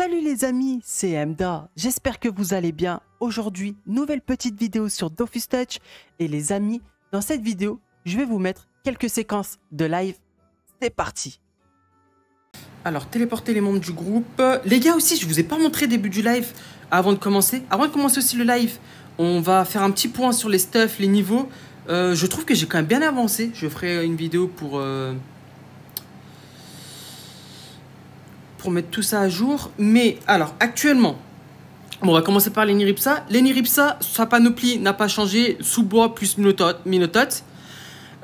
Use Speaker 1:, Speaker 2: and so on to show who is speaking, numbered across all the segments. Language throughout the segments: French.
Speaker 1: Salut les amis, c'est Emda, j'espère que vous allez bien. Aujourd'hui, nouvelle petite vidéo sur Dofus Touch. Et les amis, dans cette vidéo, je vais vous mettre quelques séquences de live. C'est parti Alors, téléporter les membres du groupe. Les gars aussi, je vous ai pas montré le début du live avant de commencer. Avant de commencer aussi le live, on va faire un petit point sur les stuff, les niveaux. Euh, je trouve que j'ai quand même bien avancé. Je ferai une vidéo pour... Euh, pour mettre tout ça à jour. Mais alors, actuellement, on va commencer par l'Eniripsa. L'Eniripsa, sa panoplie n'a pas changé. Sous-bois plus Minotot.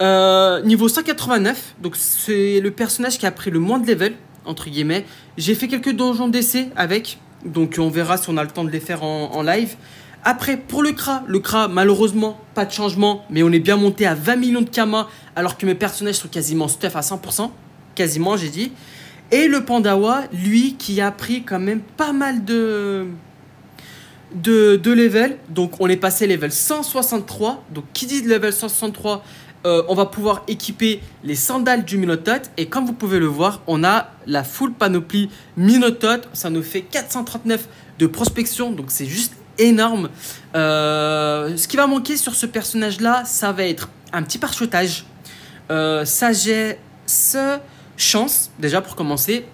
Speaker 1: Euh, niveau 189, donc c'est le personnage qui a pris le moins de level, entre guillemets. J'ai fait quelques donjons d'essai avec, donc on verra si on a le temps de les faire en, live. Après, pour le CRA, le CRA, malheureusement, pas de changement, mais on est bien monté à 20 millions de Kama, alors que mes personnages sont quasiment stuff à 100%. Quasiment, j'ai dit. Et le Pandawa, lui, qui a pris quand même pas mal de, de, level. Donc on est passé level 163. Donc qui dit level 163 euh, on va pouvoir équiper les sandales du Minotaut. Et comme vous pouvez le voir, on a la full panoplie Minotaut. Ça nous fait 439 de prospection. Donc c'est juste énorme. Euh, ce qui va manquer sur ce personnage-là, ça va être un petit parachutage. Euh, sagesse chance, déjà pour commencer.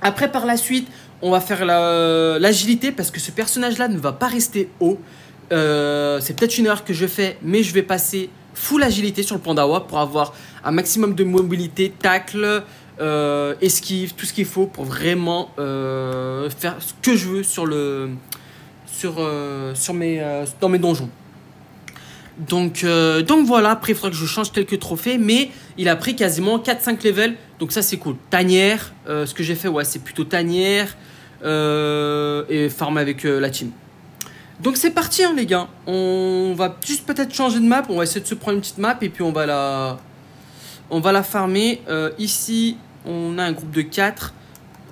Speaker 1: Après, par la suite, on va faire euh, l'agilité parce que ce personnage-là ne va pas rester haut. Euh, c'est peut-être une erreur que je fais, mais je vais passer full agilité sur le Pandawa pour avoir un maximum de mobilité, tacle, euh, esquive, tout ce qu'il faut pour vraiment faire ce que je veux sur le, sur, sur mes, dans mes donjons. Donc, donc voilà, après il faudra que je change quelques trophées, mais il a pris quasiment 4-5 levels donc ça c'est cool. Tanière, euh, ce que j'ai fait, ouais, c'est plutôt tanière euh, et farmer avec euh, la team. Donc c'est parti hein, les gars. On va juste peut-être changer de map. On va essayer de se prendre une petite map et puis on va la, on va la farmer. ici, on a un groupe de 4.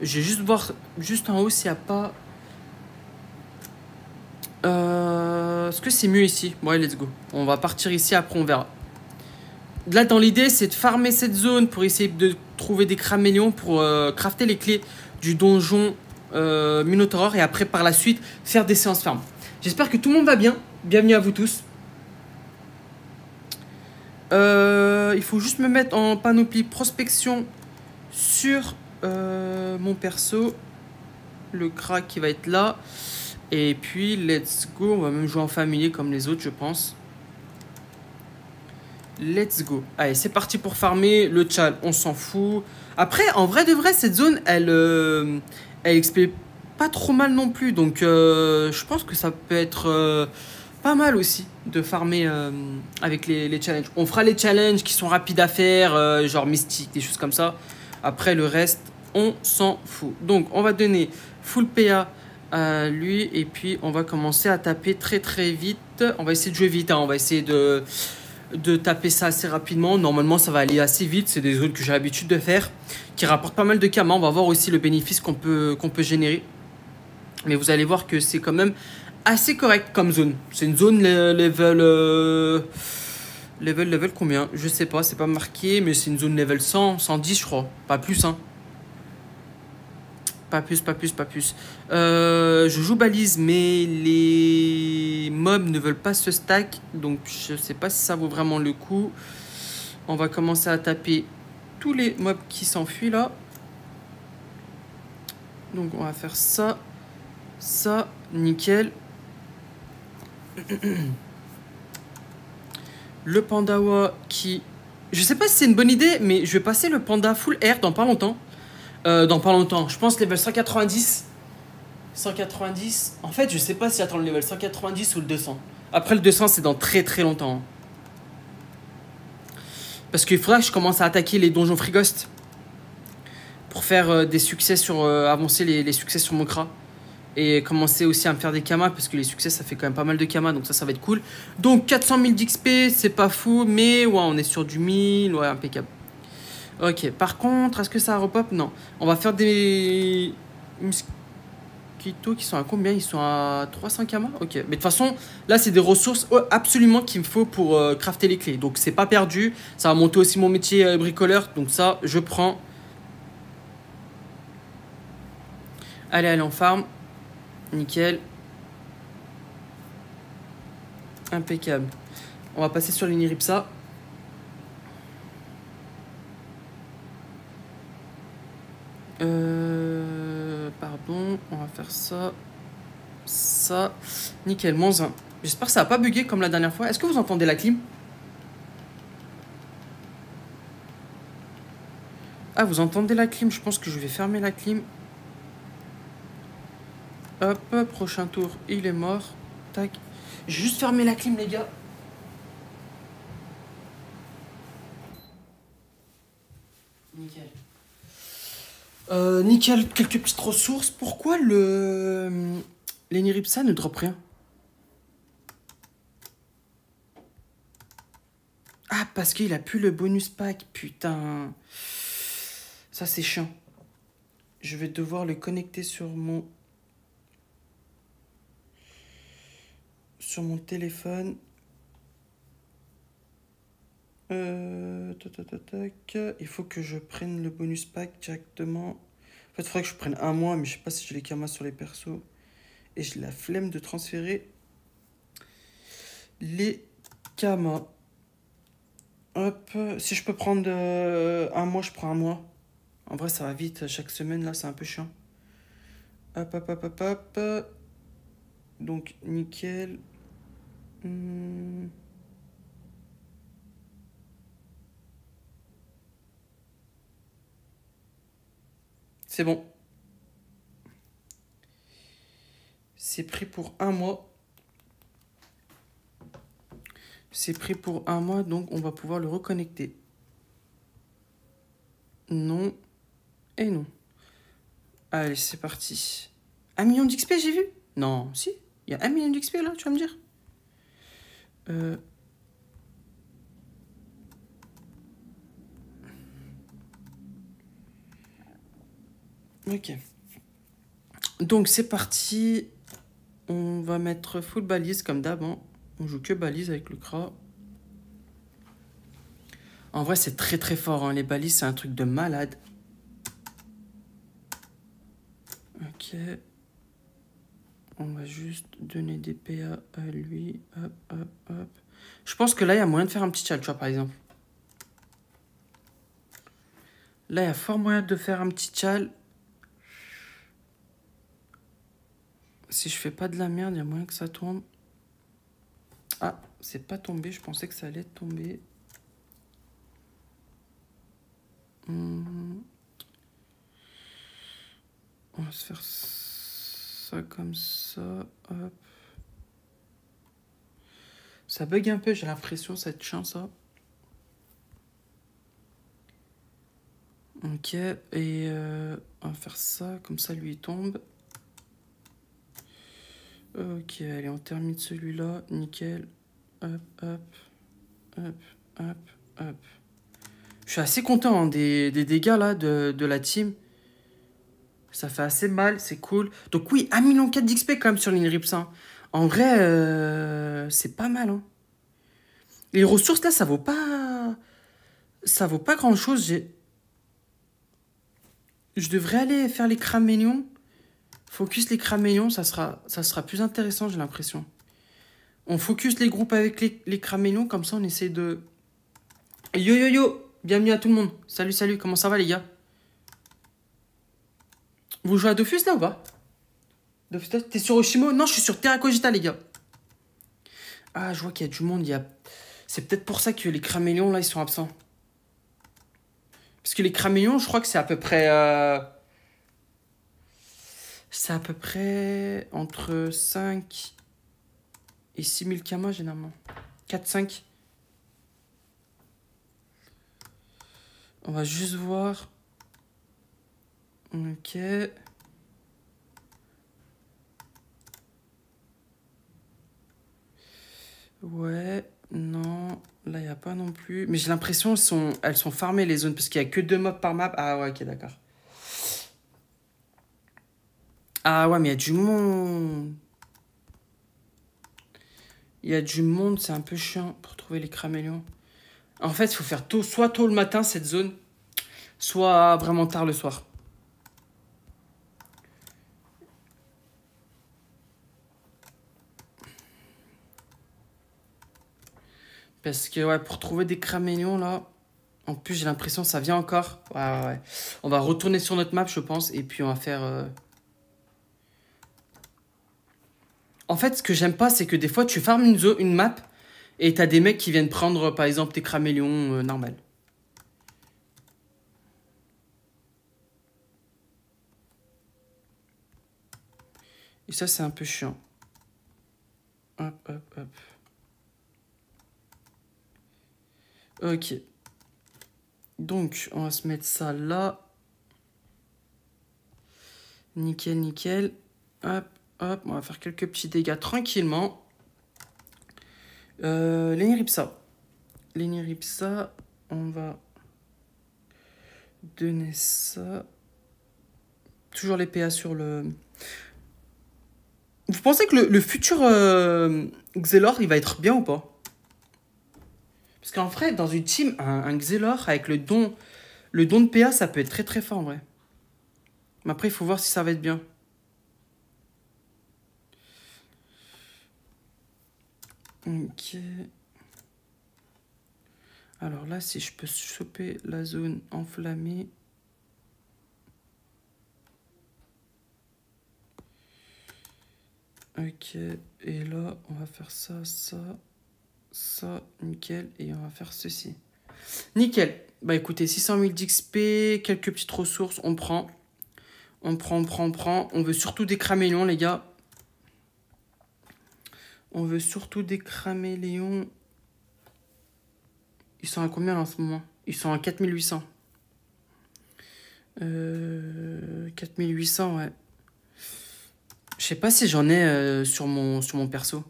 Speaker 1: Je vais juste voir juste en haut s'il n'y a pas. Est-ce que c'est mieux ici Ouais, let's go. On va partir ici après on verra là, dans l'idée, c'est de farmer cette zone pour essayer de trouver des cramélions pour euh, crafter les clés du donjon euh, Minotaur et après, par la suite, faire des séances farm. J'espère que tout le monde va bien. Bienvenue à vous tous. Euh, il faut juste me mettre en panoplie prospection sur euh, mon perso. Le crack qui va être là. Et puis, let's go. On va même jouer en familier comme les autres, je pense. Let's go. Allez, c'est parti pour farmer. Le tchal, on s'en fout. Après, en vrai de vrai, cette zone, elle, explique euh, pas trop mal non plus. Donc, euh, je pense que ça peut être euh, pas mal aussi de farmer avec les, les, challenges. On fera les challenges qui sont rapides à faire, genre mystique, des choses comme ça. Après, le reste, on s'en fout. Donc, on va donner full PA à lui. Et puis, on va commencer à taper très très vite. On va essayer de jouer vite. Hein. On va essayer de de taper ça assez rapidement. Normalement, ça va aller assez vite. C'est des zones que j'ai l'habitude de faire, qui rapportent pas mal de kamas. On va voir aussi le bénéfice qu'on peut, qu'on peut générer. Mais vous allez voir que c'est quand même assez correct comme zone. C'est une zone level... Euh, level, level combien Je sais pas, c'est pas marqué, mais c'est une zone level 100, 110 je crois. Pas plus, hein. Pas plus, pas plus, pas plus. Euh, je joue balise, mais les mobs ne veulent pas se stack. Donc, je sais pas si ça vaut vraiment le coup. On va commencer à taper tous les mobs qui s'enfuient là. Donc, on va faire ça. Ça, nickel. Le pandawa qui... Je sais pas si c'est une bonne idée, mais je vais passer le panda full air dans pas longtemps. Euh, dans pas longtemps. Je pense level 190. 190. En fait, je sais pas si attend le level 190 ou le 200. Après, le 200, c'est dans très très longtemps. Hein. Parce qu'il faudra que je commence à attaquer les donjons Frigost. Pour faire euh, des succès sur. Euh, avancer les, succès sur mon cra. Et commencer aussi à me faire des kamas. Parce que les succès, ça fait quand même pas mal de kamas. Donc ça, ça va être cool. Donc 400 000 d'XP, c'est pas fou. Mais ouais, on est sur du 1000. Ouais, impeccable. Ok, par contre, est-ce que ça repop Non. On va faire des mosquitos qui sont à combien Ils sont à 300 km Ok, mais de toute façon, là, c'est des ressources euh, absolument qu'il me faut pour euh, crafter les clés. Donc, c'est pas perdu. Ça va monter aussi mon métier euh, bricoleur. Donc, ça, je prends. Allez, allez, on farm. Nickel. Impeccable. On va passer sur l'Uniripsa. Euh, pardon, on va faire ça. Ça. Nickel, moins 1. J'espère que ça n'a pas bugué comme la dernière fois. Est-ce que vous entendez la clim Ah, vous entendez la clim Je pense que je vais fermer la clim. Hop, prochain tour, il est mort. Tac. Juste fermer la clim, les gars. Euh, nickel, quelques petites ressources. Pourquoi le L'Eniripsa ne drop rien Ah, parce qu'il a plus le bonus pack, putain. Ça, c'est chiant. Je vais devoir le connecter sur mon... Sur mon téléphone. Euh, il faut que je prenne le bonus pack directement. En fait, il faudrait que je prenne un mois, mais je sais pas si j'ai les camas sur les persos. Et j'ai la flemme de transférer les camas. Hop, si je peux prendre euh, un mois, je prends un mois. En vrai, ça va vite. Chaque semaine, là, c'est un peu chiant. Hop, hop, hop, hop, hop. Donc, nickel. Hmm. C'est bon. C'est pris pour un mois. C'est pris pour un mois, donc on va pouvoir le reconnecter. Non. Et non. Allez, c'est parti. Un million d'XP, j'ai vu Non, si. Il ya un million d'XP là, tu vas me dire. Euh, Ok. Donc c'est parti. On va mettre full balise comme d'hab. Hein. On joue que balise avec le cra. En vrai, c'est très très fort. Hein. Les balises, c'est un truc de malade. Ok. On va juste donner des PA à lui. Hop, hop, hop. Je pense que là, il y a moyen de faire un petit chal, tu vois, par exemple. Là, il y a fort moyen de faire un petit chal. Si je fais pas de la merde, il y a moyen que ça tombe. Ah, c'est pas tombé. Je pensais que ça allait tomber. Mmh. On va se faire ça comme ça. Ça bug un peu, j'ai l'impression, cette ça hein. Ok, et euh, on va faire ça, comme ça lui tombe. Ok, allez, on termine celui-là. Nickel. Hop, hop, hop, hop, hop. Je suis assez content hein, des, dégâts là de, la team. Ça fait assez mal, c'est cool. Donc oui, 1 million 4 d'XP quand même sur l'Inrips. Hein. En vrai, euh, c'est pas mal. Hein. Les ressources là, ça vaut pas... Ça vaut pas grand chose. Je devrais aller faire les cramélions. Focus les cramélions, ça sera, ça sera plus intéressant, j'ai l'impression. On focus les groupes avec les, craméons, comme ça on essaie de... Yo yo yo Bienvenue à tout le monde. Salut, salut, comment ça va les gars Vous jouez à Dofus là ou pas Dofus, t'es sur Oshimo Non, je suis sur Terra Cogita les gars. Ah, je vois qu'il y a du monde, il y a... C'est peut-être pour ça que les cramélions là, ils sont absents. Parce que les cramélions, je crois que c'est à peu près... Euh, c'est à peu près entre 5 et 6000 kamas généralement. 4-5. On va juste voir. Ok. Ouais, non, là il n'y a pas non plus. Mais j'ai l'impression qu'elles sont, elles sont farmées les zones parce qu'il n'y a que deux mobs par map. Ah ouais, ok, d'accord. Ah ouais, mais il y a du monde. Il y a du monde, c'est un peu chiant pour trouver les cramélions. En fait, il faut faire tôt, soit tôt le matin cette zone, soit vraiment tard le soir. Parce que ouais, pour trouver des cramélions là, en plus j'ai l'impression que ça vient encore. Ouais, ouais, On va retourner sur notre map je pense et puis on va faire... Euh, en fait, ce que j'aime pas, c'est que des fois, tu farmes une, zone, une map et t'as des mecs qui viennent prendre, par exemple, tes cramélions euh, normal. Et ça, c'est un peu chiant. Hop, hop, hop. Ok. Donc, on va se mettre ça là. Nickel, nickel. Hop, Hop, on va faire quelques petits dégâts tranquillement. Euh, Leniripsa. on va donner ça. Toujours les PA sur le... Vous pensez que le, le futur euh, Xelor, il va être bien ou pas Parce qu'en vrai, dans une team, un, un, Xelor avec le don, le don de PA, ça peut être très très fort en vrai. Mais après, il faut voir si ça va être bien. Ok. Alors là, si je peux choper la zone enflammée. Ok, et là, on va faire ça, ça, ça, nickel, et on va faire ceci. Nickel. Bah écoutez, 600 000 d'XP, quelques petites ressources, on prend. On prend, on prend, on prend. On veut surtout des cramélons, les gars. On veut surtout décramer Léon. Ils sont à combien en ce moment Ils sont à 4800. 4800, euh, ouais. Je sais pas si j'en ai euh, sur, mon, sur mon perso.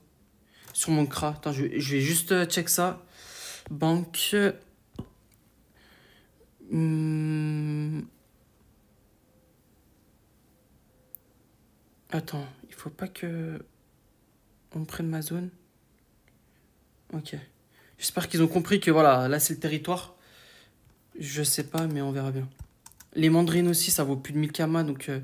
Speaker 1: Sur mon CRA. Attends, je, vais juste euh, check ça. Banque. Hmm. Attends, il faut pas que on prenne ma zone. Ok. J'espère qu'ils ont compris que voilà, là c'est le territoire. Je sais pas, mais on verra bien. Les mandarines aussi, ça vaut plus de 1000 km. donc... Euh.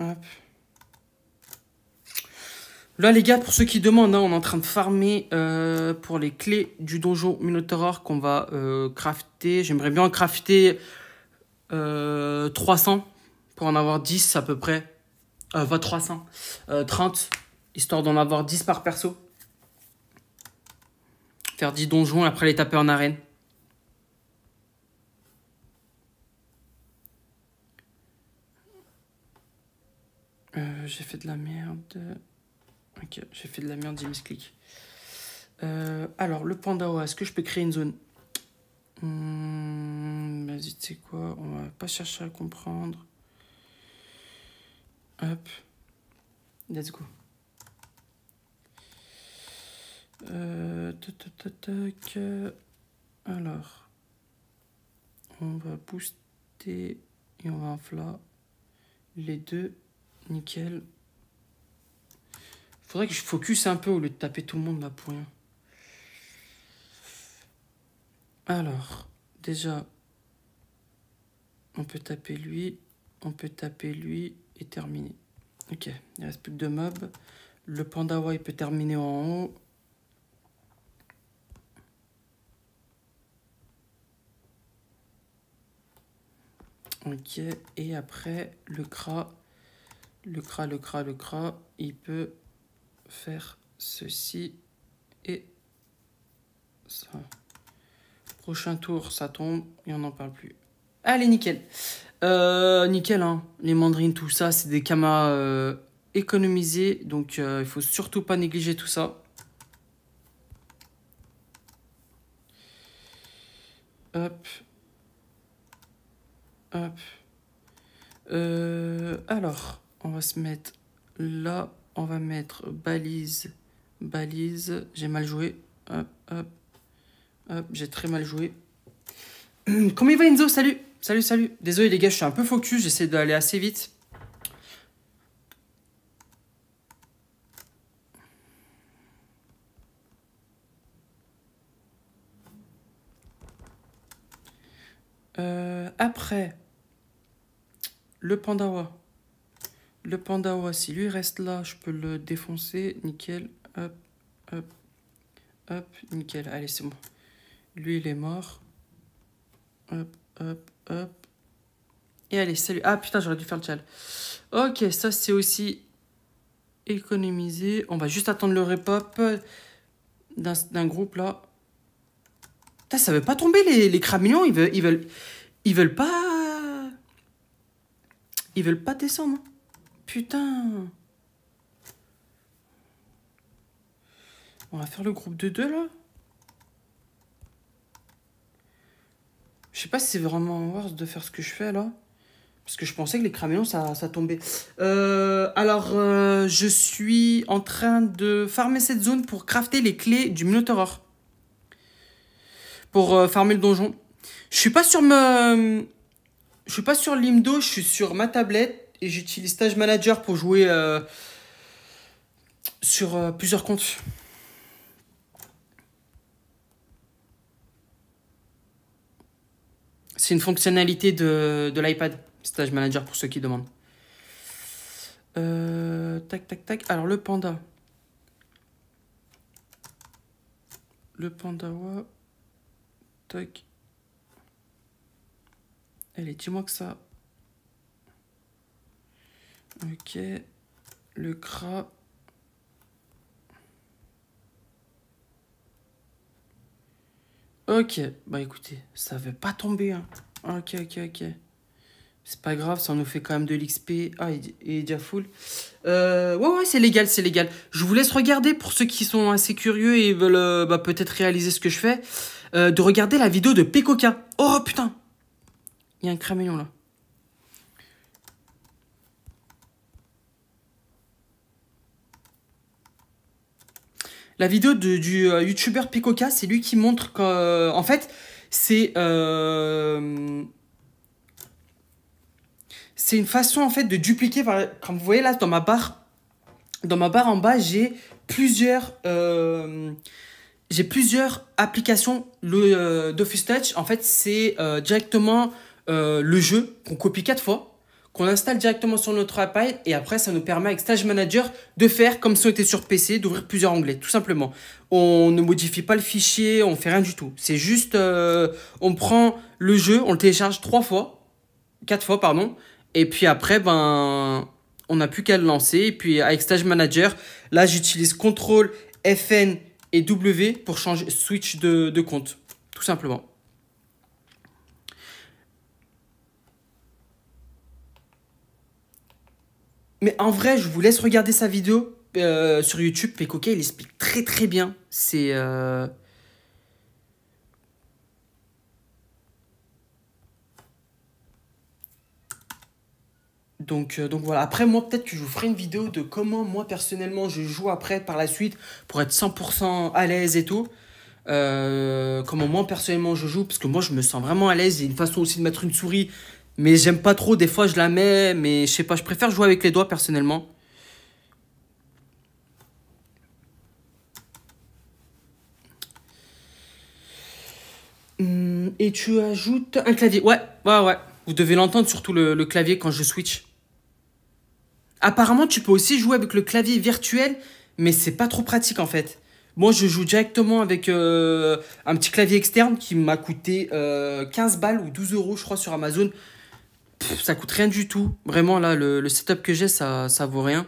Speaker 1: Hop. Là, les gars, pour ceux qui demandent, hein, on est en train de farmer euh, pour les clés du donjon Minotaur qu'on va euh, crafter. J'aimerais bien en crafter 300 euh, pour en avoir 10 à peu près. Euh, va 300. 30, euh, histoire d'en avoir 10 par perso. Faire 10 donjons et après les taper en arène. j'ai fait de la merde. Ok, j'ai fait de la merde, 10 clics. alors, le panda, est-ce que je peux créer une zone Hum, Vas-y, tu sais quoi, on va pas chercher à comprendre. Hop. Let's go. Euh, Alors, on va booster et on va infla les deux. Nickel. Faudrait que je focus un peu au lieu de taper tout le monde là pour rien. Alors, déjà, on peut taper lui, on peut taper lui et terminer. Ok, il reste plus que deux mobs. Le pandawa, il peut terminer en haut. Ok, et après, le cra, le cra, le cra, le cra, il peut faire ceci et ça. Prochain tour, ça tombe et on n'en parle plus. Allez, nickel. Euh, nickel, hein. Les mandarines, tout ça, c'est des camas euh, économisés. Donc, euh, il ne faut surtout pas négliger tout ça. Hop. Hop. alors, on va se mettre là. On va mettre balise, balise. J'ai mal joué. Hop, hop j'ai très mal joué. Comment il va Enzo Salut Salut, salut Désolé les gars, je suis un peu focus, j'essaie d'aller assez vite. Euh, après, le Pandawa. Le Pandawa, si lui reste là, je peux le défoncer. Nickel. Hop, hop, hop. Nickel. Allez, c'est bon. Lui, il est mort. Hop, hop, hop. Et allez, salut. Ah putain, j'aurais dû faire le tchal. Ok, ça c'est aussi économisé. On va juste attendre le repop d'un groupe là. Putain, ça veut pas tomber les, les cramillons. Ils veulent, ils veulent, ils veulent pas. Ils veulent pas descendre. Putain. On va faire le groupe de deux là. Je sais pas si c'est vraiment worth de faire ce que je fais là. Parce que je pensais que les craméons, ça, tombait. Euh, alors, euh, je suis en train de farmer cette zone pour crafter les clés du Minotaur. Pour euh, farmer le donjon. Je suis pas sur me... Je suis pas sur l'Imdo, je suis sur ma tablette. Et j'utilise Stage Manager pour jouer sur plusieurs comptes. C'est une fonctionnalité de, l'iPad, Stage Manager, pour ceux qui demandent. Euh, tac, tac, tac. Alors, le panda. Le panda pandawa. Tac. Allez, dis-moi que ça. Ok. Le cra. Ok, bah écoutez, ça veut pas tomber. Hein. Ok, ok, ok. C'est pas grave, ça nous fait quand même de l'XP. Ah, il, est déjà full. Euh, ouais, ouais, c'est légal, c'est légal. Je vous laisse regarder pour ceux qui sont assez curieux et veulent euh, bah, peut-être réaliser ce que je fais. Euh, de regarder la vidéo de Pécoquin. Oh putain Il y a un cramélion là. la vidéo du euh, YouTuber youtubeur c'est lui qui montre qu'en euh, fait, c'est euh, c'est une façon en fait de dupliquer. Comme vous voyez là, dans ma barre, dans ma barre en bas, j'ai plusieurs j'ai plusieurs applications. d'Office Touch, en fait, c'est directement le jeu qu'on copie quatre fois. On installe directement sur notre iPad et après ça nous permet avec Stage Manager de faire comme si on était sur PC, d'ouvrir plusieurs onglets, tout simplement. On ne modifie pas le fichier, on fait rien du tout. C'est juste, euh, on prend le jeu, on le télécharge trois fois, quatre fois pardon, et puis après ben on n'a plus qu'à le lancer. Et puis avec Stage Manager, là j'utilise CTRL, FN et W pour changer switch de compte, tout simplement. Mais en vrai, je vous laisse regarder sa vidéo euh, sur YouTube. Pekoke, il explique très très bien. C'est. Euh, donc, euh, donc voilà, après moi peut-être que je vous ferai une vidéo de comment moi personnellement je joue après par la suite pour être 100% à l'aise et tout. comment moi personnellement je joue, parce que moi je me sens vraiment à l'aise, il y a une façon aussi de mettre une souris mais j'aime pas trop, des fois je la mets, mais je sais pas, je préfère jouer avec les doigts personnellement. Hmm, et tu ajoutes un clavier. Ouais, ouais, ouais. Vous devez l'entendre, surtout le, clavier quand je switch. Apparemment, tu peux aussi jouer avec le clavier virtuel, mais c'est pas trop pratique en fait. Moi, je joue directement avec euh, un petit clavier externe qui m'a coûté 15 euh, balles ou 12 euros, je crois, sur Amazon ça coûte rien du tout. Vraiment, là, le, setup que j'ai, ça, ça vaut rien.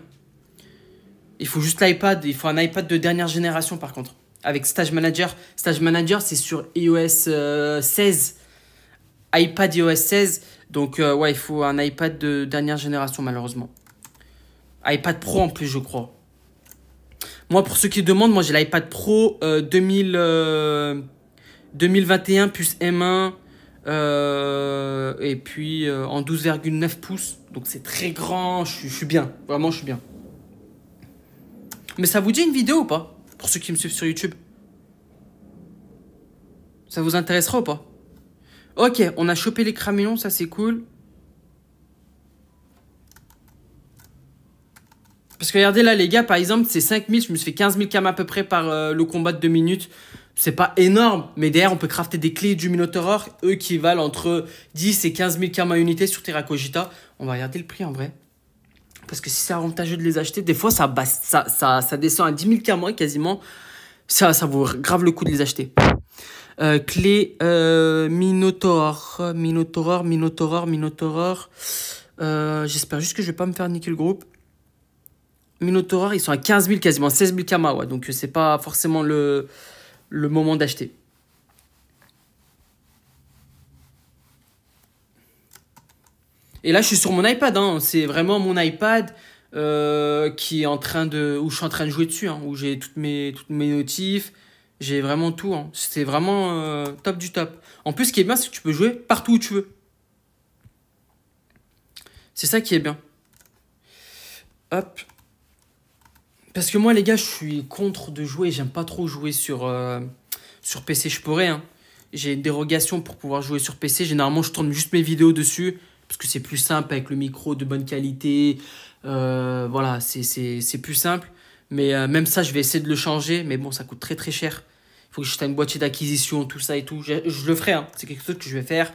Speaker 1: Il faut juste l'iPad. Il faut un iPad de dernière génération, par contre. Avec Stage Manager. Stage Manager, c'est sur iOS 16. Euh, iPad iOS 16. Donc, euh, ouais, il faut un iPad de dernière génération, malheureusement. iPad Pro, en plus, je crois. Moi, pour ceux qui demandent, moi, j'ai l'iPad Pro 2000, euh, 2021 plus M1 euh, et puis euh, en 12,9 pouces. Donc c'est très grand, je, suis bien. Vraiment, je suis bien. Mais ça vous dit une vidéo ou pas Pour ceux qui me suivent sur YouTube. Ça vous intéressera ou pas Ok, on a chopé les cramillons, ça c'est cool. Parce que regardez là les gars, par exemple, c'est 5000, je me suis fait 15 000 cam à peu près par euh, le combat de 2 minutes c'est pas énorme, mais derrière on peut crafter des clés du Minotaur, eux qui valent entre 10 et 15 000 karma unités sur Terra On va regarder le prix en vrai. Parce que si c'est avantageux de les acheter, des fois ça, ça, ça, ça, descend à 10 000 karma quasiment. Ça, ça vaut grave le coup de les acheter. Euh, clé euh, Minotaur, Minotaur, Minotaur, euh, J'espère juste que je vais pas me faire niquer le groupe. Minotaur, ils sont à 15 000 quasiment, 16 000 karma, Donc, donc euh, c'est pas forcément le le moment d'acheter. Et là, je suis sur mon iPad. Hein. C'est vraiment mon iPad euh, qui est en train de, où je suis en train de jouer dessus, hein. où j'ai toutes mes, mes notifs. J'ai vraiment tout. Hein. C'est vraiment euh, top du top. En plus, ce qui est bien, c'est que tu peux jouer partout où tu veux. C'est ça qui est bien. Hop. Parce que moi, les gars, je suis contre de jouer. J'aime pas trop jouer sur, euh, sur PC. Je pourrais. Hein. J'ai une dérogation pour pouvoir jouer sur PC. Généralement, je tourne juste mes vidéos dessus. Parce que c'est plus simple avec le micro de bonne qualité. Euh, voilà, c'est plus simple. Mais euh, même ça, je vais essayer de le changer. Mais bon, ça coûte très très cher. Il faut que j'achète une boîtier d'acquisition, tout ça et tout. Je, le ferai. Hein. C'est quelque chose que je vais faire.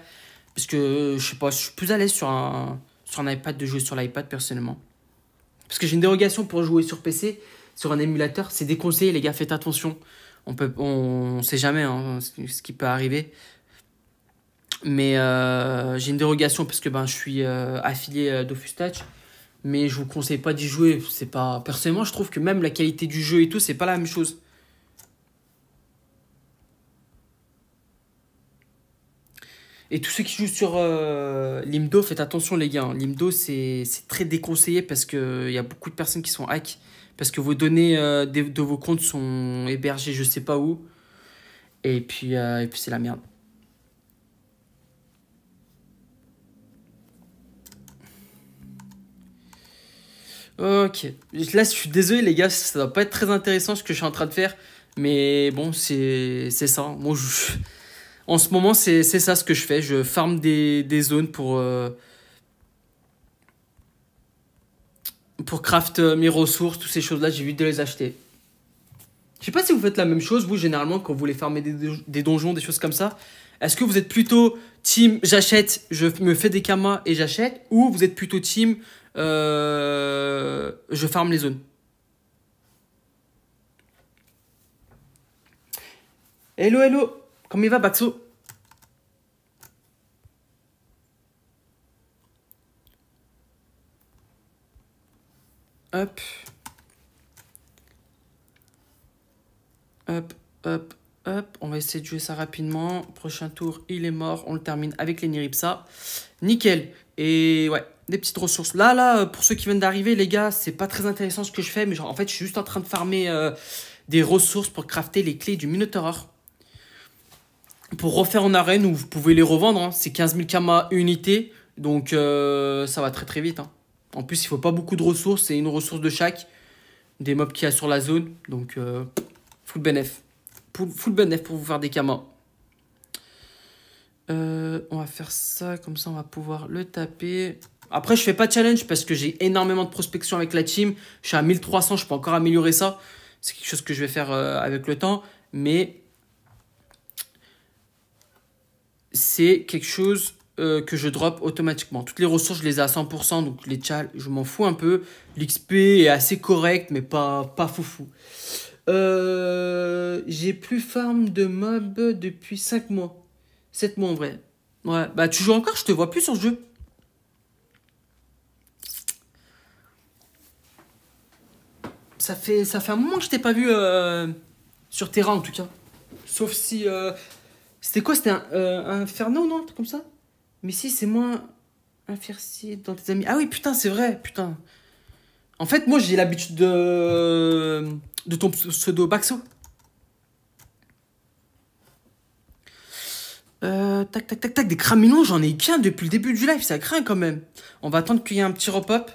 Speaker 1: Parce que je sais pas, je suis plus à l'aise sur un, sur un iPad de jouer sur l'iPad personnellement. Parce que j'ai une dérogation pour jouer sur PC, sur un émulateur. C'est déconseillé, les gars, faites attention. On peut, on, sait jamais hein, ce qui peut arriver. Mais euh, j'ai une dérogation parce que ben, je suis euh, affilié à euh, Dofus Touch. Mais je vous conseille pas d'y jouer. C'est pas... Personnellement, je trouve que même la qualité du jeu et tout, c'est pas la même chose. Et tous ceux qui jouent sur euh, l'IMDO, faites attention les gars. Hein. L'IMDO, c'est très déconseillé parce qu'il y a beaucoup de personnes qui sont hack. Parce que vos données euh, de, vos comptes sont hébergées je sais pas où. Et puis, euh, puis c'est la merde. Ok. Là, je suis désolé les gars, ça doit pas être très intéressant ce que je suis en train de faire. Mais bon, c'est ça. Hein. Moi, je en ce moment, c'est ça ce que je fais. Je farme des, zones pour, euh, pour craft euh, mes ressources, toutes ces choses-là. j'ai vu de les acheter. Je sais pas si vous faites la même chose, vous, généralement, quand vous voulez farmer des, donjons, des choses comme ça. Est-ce que vous êtes plutôt team j'achète, je me fais des kamas et j'achète Ou vous êtes plutôt team euh, je farme les zones Hello, hello Comment il va Batsu. Hop, hop, hop, hop. On va essayer de jouer ça rapidement. Prochain tour, il est mort. On le termine avec les Niripsa. Nickel. Et ouais, des petites ressources. Là, là, euh, pour ceux qui viennent d'arriver, les gars, c'est pas très intéressant ce que je fais. Mais genre, en fait, je suis juste en train de farmer euh, des ressources pour crafter les clés du Minotaur pour refaire en arène vous pouvez les revendre. Hein. C'est 15 000 kama unité, donc euh, ça va très très vite. Hein. En plus, il faut pas beaucoup de ressources, c'est une ressource de chaque. Des mobs qu'il y a sur la zone, donc euh, full benef. Full benef pour vous faire des kamas. Euh, on va faire ça, comme ça on va pouvoir le taper. Après, je fais pas de challenge parce que j'ai énormément de prospection avec la team. Je suis à 1300, je peux encore améliorer ça. C'est quelque chose que je vais faire avec le temps. Mais c'est quelque chose euh, que je drop automatiquement. Toutes les ressources, je les ai à 100%, donc les tchals, je m'en fous un peu. L'XP est assez correct, mais pas, pas foufou. Euh, j'ai plus farm de mob depuis 5 mois. 7 mois en vrai. Ouais, bah tu joues encore, je te vois plus sur le jeu. Ça fait, ça fait un moment que je t'ai pas vu euh, sur terrain en tout cas. Sauf si c'était quoi C'était un, Inferno, euh, non un truc Comme ça Mais si, c'est moins si dans tes amis. Ah oui, putain, c'est vrai, putain. En fait, moi, j'ai l'habitude de... de ton pseudo Baxo. Euh, tac, tac, tac, tac, des craminons, j'en ai qu'un depuis le début du live, ça craint quand même. On va attendre qu'il y ait un petit wrap-up.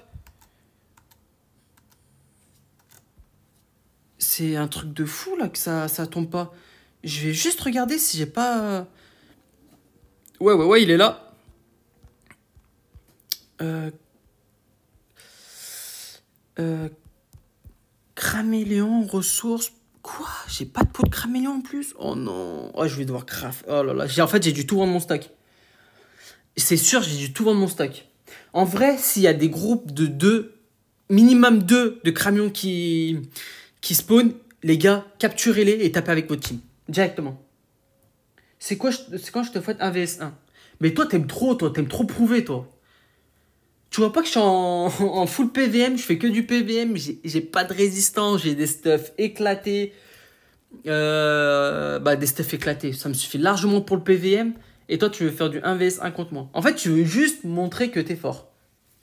Speaker 1: C'est un truc de fou là que ça, ça tombe pas. Je vais juste regarder si j'ai pas. Euh, ouais, ouais, ouais, il est là. Euh. Euh. ressources. Quoi J'ai pas de pot de craméléon en plus Oh non. Oh, je vais devoir Oh là là. En fait, j'ai dû tout vendre mon stack. C'est sûr, j'ai dû tout vendre mon stack. En vrai, s'il y a des groupes de deux, minimum 2 de craméléons qui, qui spawn, les gars, capturez-les et tapez avec votre team. Directement. C'est quoi C'est quand je te fais un VS1. Mais toi, t'aimes trop, toi, t'aimes trop prouver, toi. Tu vois pas que je suis en, full PVM, je fais que du PVM, j'ai pas de résistance, j'ai des stuffs éclatés. Euh, bah, des stuffs éclatés, ça me suffit largement pour le PVM. Et toi, tu veux faire du 1vs1 contre moi. En fait, tu veux juste montrer que t'es fort.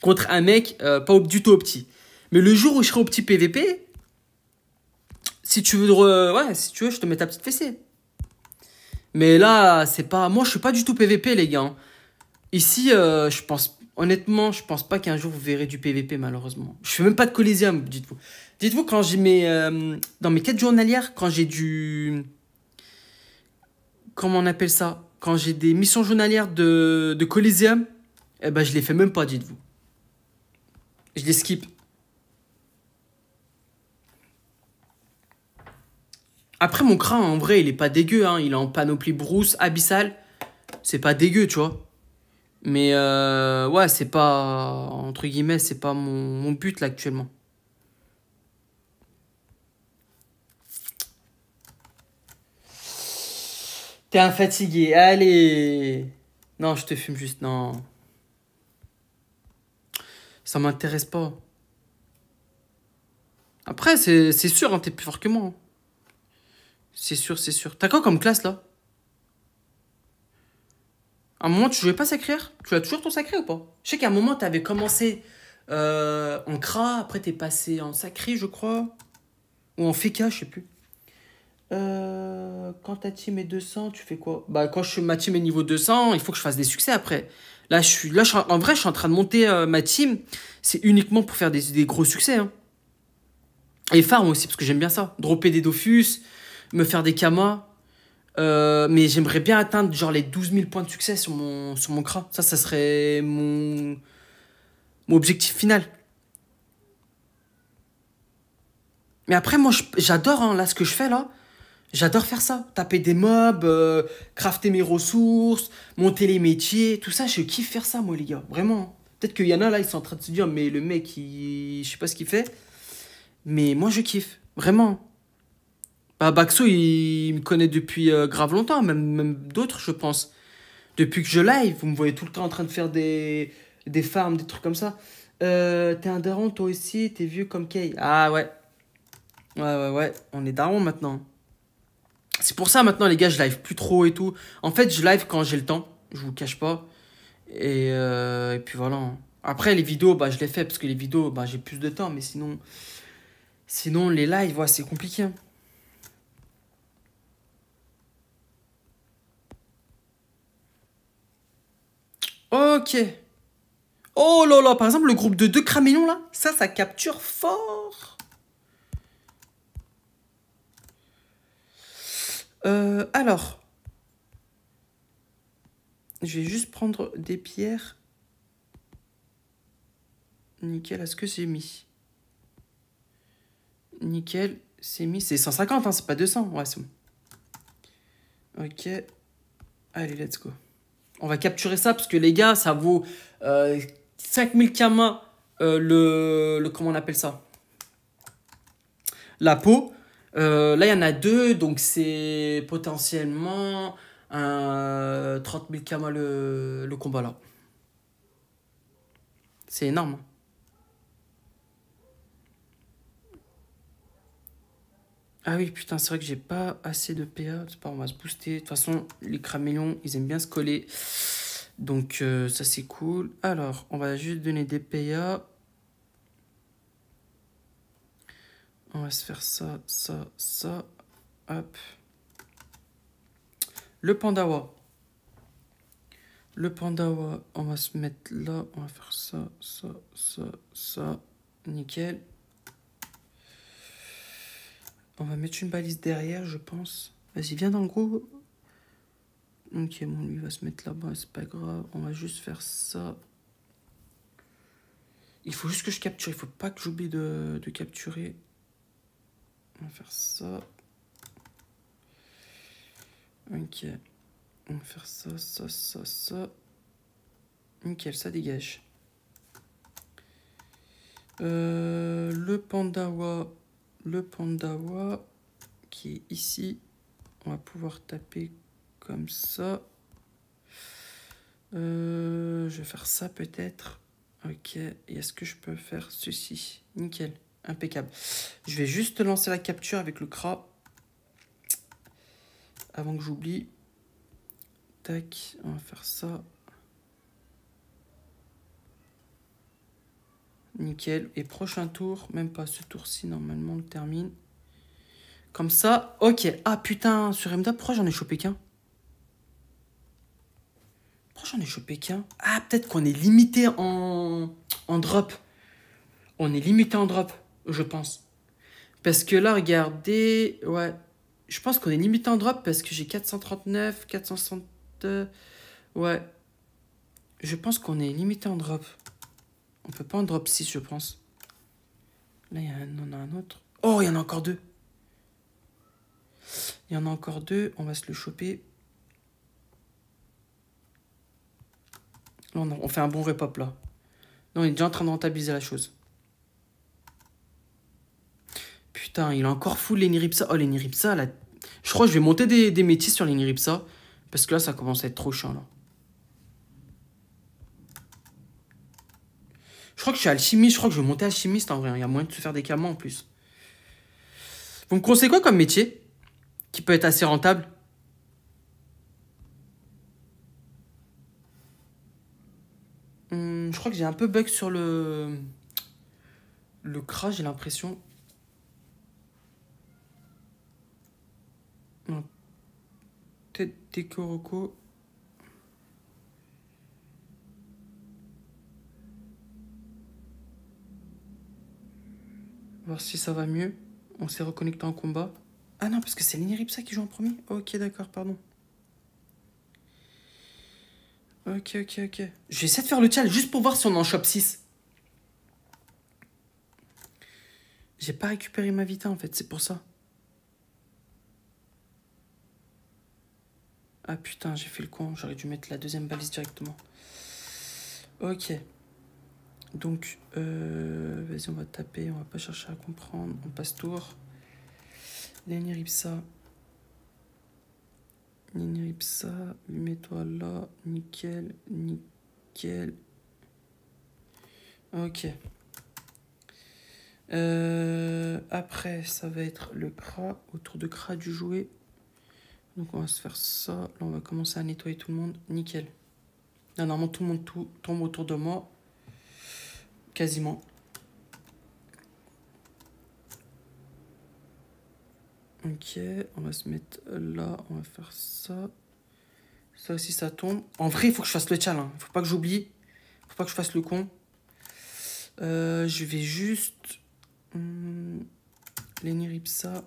Speaker 1: Contre un mec euh, pas du tout petit. Mais le jour où je serai au petit PVP, si tu veux, euh, ouais, si tu veux, je te mets ta petite fessée. Mais là, c'est pas. Moi, je suis pas du tout PVP, les gars. Hein. Ici, euh, je pense. Honnêtement, je pense pas qu'un jour vous verrez du PVP, malheureusement. Je fais même pas de Coliseum, dites-vous. Dites-vous, quand j'ai mes. Euh, dans mes quêtes journalières, quand j'ai du. Comment on appelle ça Quand j'ai des missions journalières de, de Coliseum, eh ben, je les fais même pas, dites-vous. Je les skip. Après, mon crâne, en vrai, il est pas dégueu. Hein. Il est en panoplie brousse, abyssal. C'est pas dégueu, tu vois. Mais euh, ouais, c'est pas. Entre guillemets, c'est pas mon, but là actuellement. T'es un fatigué, allez Non, je te fume juste, non. Ça m'intéresse pas. Après, c'est sûr, hein, t'es plus fort que moi. Hein. C'est sûr, c'est sûr. T'as quoi comme classe là À un moment, tu jouais pas sacré Tu as toujours ton sacré ou pas Je sais qu'à un moment, t'avais commencé euh, en cra, après t'es passé en sacré, je crois. Ou en féca, je sais plus. Euh, quand ta team est 200, tu fais quoi Bah, quand je, ma team est niveau 200, il faut que je fasse des succès après. Là, je suis, là en vrai, je suis en train de monter euh, ma team. C'est uniquement pour faire des, des gros succès. Hein. Et farm aussi, parce que j'aime bien ça. Dropper des Dofus, me faire des kamas. Euh, mais j'aimerais bien atteindre genre les 12 000 points de succès sur mon, sur mon Ça, ça serait mon, objectif final. Mais après, moi, j'adore hein, là ce que je fais là. J'adore faire ça. Taper des mobs, euh, crafter mes ressources, monter les métiers, tout ça. Je kiffe faire ça, moi, les gars. Vraiment. Peut-être qu'il y en a là, ils sont en train de se dire, mais le mec, il... je sais pas ce qu'il fait. Mais moi, je kiffe. Vraiment. Bah, Baxo, il, me connaît depuis euh, grave longtemps, même, même d'autres, je pense. Depuis que je live, vous me voyez tout le temps en train de faire des, des farms, des trucs comme ça. Euh, t'es un daron, toi aussi, t'es vieux comme Kay. Ah ouais. Ouais, ouais, ouais, on est daron maintenant. C'est pour ça maintenant, les gars, je live plus trop et tout. En fait, je live quand j'ai le temps, je vous cache pas. Et, euh, puis voilà. Hein. Après, les vidéos, bah, je les fais parce que les vidéos, bah, j'ai plus de temps, mais sinon. Sinon, les lives, ouais, c'est compliqué. Hein. Ok. Oh là là, par exemple, le groupe de deux craméons, là, ça, ça capture fort. Euh, alors. Je vais juste prendre des pierres. Nickel, est ce que c'est mis Nickel, c'est mis. C'est 150, hein, c'est pas 200. Ouais, Ok. Allez, let's go on va capturer ça parce que les gars, ça vaut 5000 euh, kama euh, le, Comment on appelle ça La peau. Euh, là, il y en a deux, donc c'est potentiellement un 30 000 kama le, le combat là. C'est énorme. Hein. Ah oui, putain, c'est vrai que j'ai pas assez de PA. pas, on va se booster. De toute façon, les cramélons ils aiment bien se coller. Donc, euh, ça, c'est cool. Alors, on va juste donner des PA. On va se faire ça, ça, ça. Hop. Le pandawa. Le pandawa, on va se mettre là. On va faire ça, ça, ça, ça. Nickel. On va mettre une balise derrière, je pense. Vas-y, viens dans le gros. Ok, bon, lui va se mettre là-bas, c'est pas grave. On va juste faire ça. Il faut juste que je capture. Il faut pas que j'oublie de, capturer. On va faire ça. Ok. On va faire ça, ça, ça, ça. Nickel, ça dégage. Euh, le pandawa, le pandawa qui est ici. On va pouvoir taper comme ça. Euh, je vais faire ça peut-être. Ok, et est-ce que je peux faire ceci Nickel, impeccable. Je vais juste lancer la capture avec le cra. Avant que j'oublie. Tac, on va faire ça. Nickel. Et prochain tour, même pas ce tour-ci, normalement, on le termine. Comme ça, ok. Ah putain, sur Mdap pourquoi j'en ai chopé qu'un Pourquoi j'en ai chopé qu'un Ah, peut-être qu'on est limité en... en drop. On est limité en drop, je pense. Parce que là, regardez, ouais. Je pense qu'on est limité en drop parce que j'ai 439, 460. Euh, ouais. Je pense qu'on est limité en drop. On peut pas en drop 6, je pense. Là, il y en a, un autre. Oh, il y en a encore deux. Il y en a encore deux. On va se le choper. Non on, fait un bon repop, là. Non il est déjà en train de rentabiliser la chose. Putain, il a encore fou L'Eniripsa Oh, les là. Je crois que je vais monter des, des métis sur les Parce que là, ça commence à être trop chiant, là. Je crois que je suis alchimiste, je crois que je vais monter alchimiste en vrai. Il y a moyen de se faire des camions en plus. Vous me conseillez quoi comme métier qui peut être assez rentable hmm, Je crois que j'ai un peu bug sur le. Le crash, j'ai l'impression. Peut-être des si ça va mieux. On s'est reconnecté en combat. Ah non, parce que c'est Ripsa qui joue en premier. Ok, d'accord, pardon. Ok, ok, ok. Je vais essayer de faire le challenge juste pour voir si on en chope 6. J'ai pas récupéré ma vita en fait, c'est pour ça. Ah putain, j'ai fait le con. J'aurais dû mettre la deuxième balise directement. Ok. Donc, euh, vas-y, on va taper, on va pas chercher à comprendre. On passe tour. Nini Ripsa. mets-toi là. Nickel, nickel. Ok. Euh, après, ça va être le cra, autour de cra du jouet. Donc, on va se faire ça. Là, on va commencer à nettoyer tout le monde. Nickel. normalement, tout le monde tombe autour de moi quasiment. Ok, on va se mettre là, on va faire ça. Ça aussi, ça tombe. En vrai, il faut que je fasse le challenge. Il hein. faut pas que j'oublie. Il faut pas que je fasse le con. Euh, je vais juste... Hmm, Lenny Ripsa.